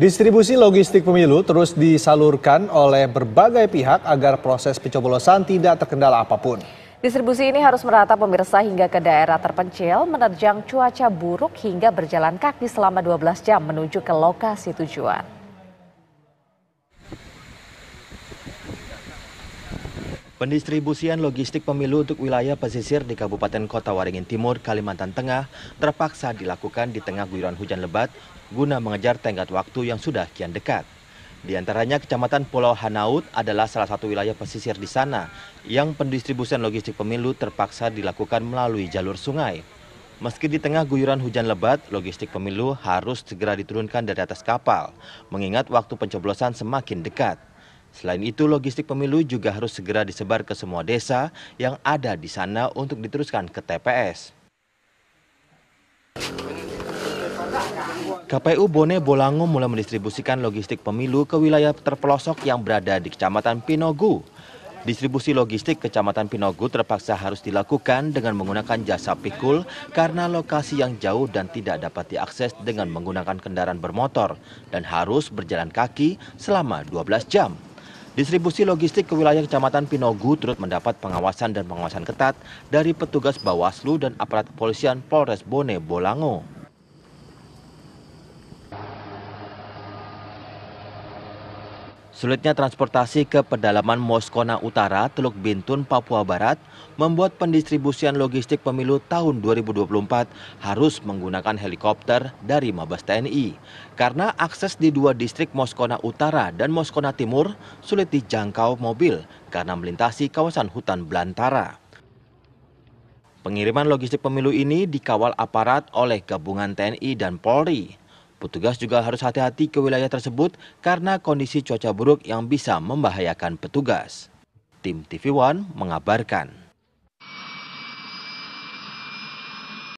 Distribusi logistik pemilu terus disalurkan oleh berbagai pihak agar proses pencoblosan tidak terkendala apapun. Distribusi ini harus merata pemirsa hingga ke daerah terpencil, menerjang cuaca buruk hingga berjalan kaki selama 12 jam menuju ke lokasi tujuan. Pendistribusian logistik pemilu untuk wilayah pesisir di Kabupaten Kota Waringin Timur, Kalimantan Tengah terpaksa dilakukan di tengah guyuran hujan lebat guna mengejar tenggat waktu yang sudah kian dekat. Di antaranya Kecamatan Pulau Hanaut adalah salah satu wilayah pesisir di sana yang pendistribusian logistik pemilu terpaksa dilakukan melalui jalur sungai. Meski di tengah guyuran hujan lebat, logistik pemilu harus segera diturunkan dari atas kapal, mengingat waktu pencoblosan semakin dekat. Selain itu, logistik pemilu juga harus segera disebar ke semua desa yang ada di sana untuk diteruskan ke TPS. KPU Bone Bolango mulai mendistribusikan logistik pemilu ke wilayah terpelosok yang berada di Kecamatan Pinogu. Distribusi logistik Kecamatan Pinogu terpaksa harus dilakukan dengan menggunakan jasa pikul karena lokasi yang jauh dan tidak dapat diakses dengan menggunakan kendaraan bermotor dan harus berjalan kaki selama 12 jam. Distribusi logistik ke wilayah Kecamatan Pinogu turut mendapat pengawasan dan pengawasan ketat dari petugas Bawaslu dan aparat kepolisian Polres Bone Bolango. Sulitnya transportasi ke pedalaman Moskona Utara, Teluk Bintun, Papua Barat, membuat pendistribusian logistik pemilu tahun 2024 harus menggunakan helikopter dari Mabes TNI. Karena akses di dua distrik Moskona Utara dan Moskona Timur sulit dijangkau mobil karena melintasi kawasan hutan belantara. Pengiriman logistik pemilu ini dikawal aparat oleh gabungan TNI dan Polri. Petugas juga harus hati-hati ke wilayah tersebut karena kondisi cuaca buruk yang bisa membahayakan petugas. Tim TV One mengabarkan.